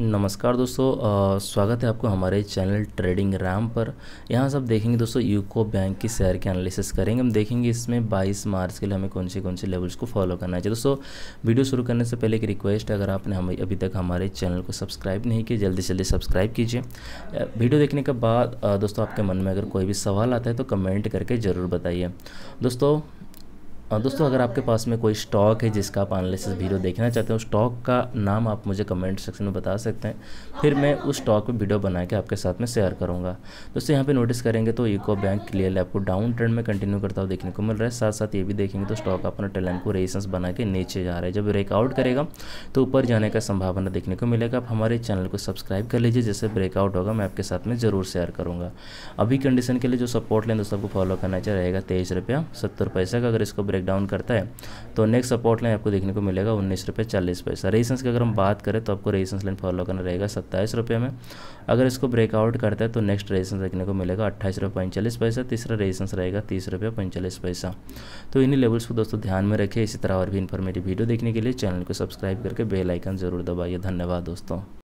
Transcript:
नमस्कार दोस्तों स्वागत है आपको हमारे चैनल ट्रेडिंग रैम पर यहाँ सब देखेंगे दोस्तों यूको बैंक की शेयर के एनालिसिस करेंगे हम देखेंगे इसमें 22 मार्च के लिए हमें कौन से कौन से लेवल्स को फॉलो करना चाहिए दोस्तों वीडियो शुरू करने से पहले एक रिक्वेस्ट अगर आपने हम अभी तक हमारे चैनल को सब्सक्राइब नहीं किया जल्दी से जल्दी सब्सक्राइब कीजिए वीडियो देखने के बाद दोस्तों आपके मन में अगर कोई भी सवाल आता है तो कमेंट करके ज़रूर बताइए दोस्तों दोस्तों अगर आपके पास में कोई स्टॉक है जिसका आप एनालिसिस वीडियो देखना चाहते हो स्टॉक का नाम आप मुझे कमेंट सेक्शन में बता सकते हैं फिर मैं उस स्टॉक पे वीडियो बना के आपके साथ में शेयर करूंगा दोस्तों यहाँ पे नोटिस करेंगे तो यूको बैंक क्लियर आपको डाउन ट्रेंड में कंटिन्यू करता हुआ देखने को मिल रहा है साथ साथ ये भी देखेंगे तो स्टॉक अपना टैलेंट को रेजिस्टेंस बना के नीचे जा रहा है जब ब्रेकआउट करेगा तो ऊपर जाने का संभावना देखने को मिलेगा आप हमारे चैनल को सब्सक्राइब कर लीजिए जैसे ब्रेकआउट होगा मैं आपके साथ में ज़रूर शेयर करूँगा अभी कंडीशन के लिए जो सपोर्ट लें दोस्तों आपको फॉलो करना चाहिए रहेगा तेईस रुपया सत्तर पैसा का अगर इसको ब्रेक ब्रेक डाउन करता है तो नेक्स्ट सपोर्ट लाइन आपको देखने को मिलेगा उन्नीस रुपये चालीस पैसा रेजिस्टेंस की अगर हम बात करें तो आपको रेजिस्टेंस लाइन फॉलो करना रहेगा सत्ताईस रुपये में अगर इसको ब्रेकआउट करता है तो नेक्स्ट रेजिस्टेंस देखने को मिलेगा अट्ठाईस रुपये पैंतालीस पैसा तीसरा रेजिस्टेंस रहेगा तीस रुपये पैंतालीस पैसा तो इन्हीं लेवल्स को दोस्तों ध्यान में रखें इसी तरह और भी इन्फॉर्मेटिव वीडियो देखने के लिए चैनल को सब्सक्राइब करके बेल आइकन जरूर दबाइए धन्यवाद दोस्तों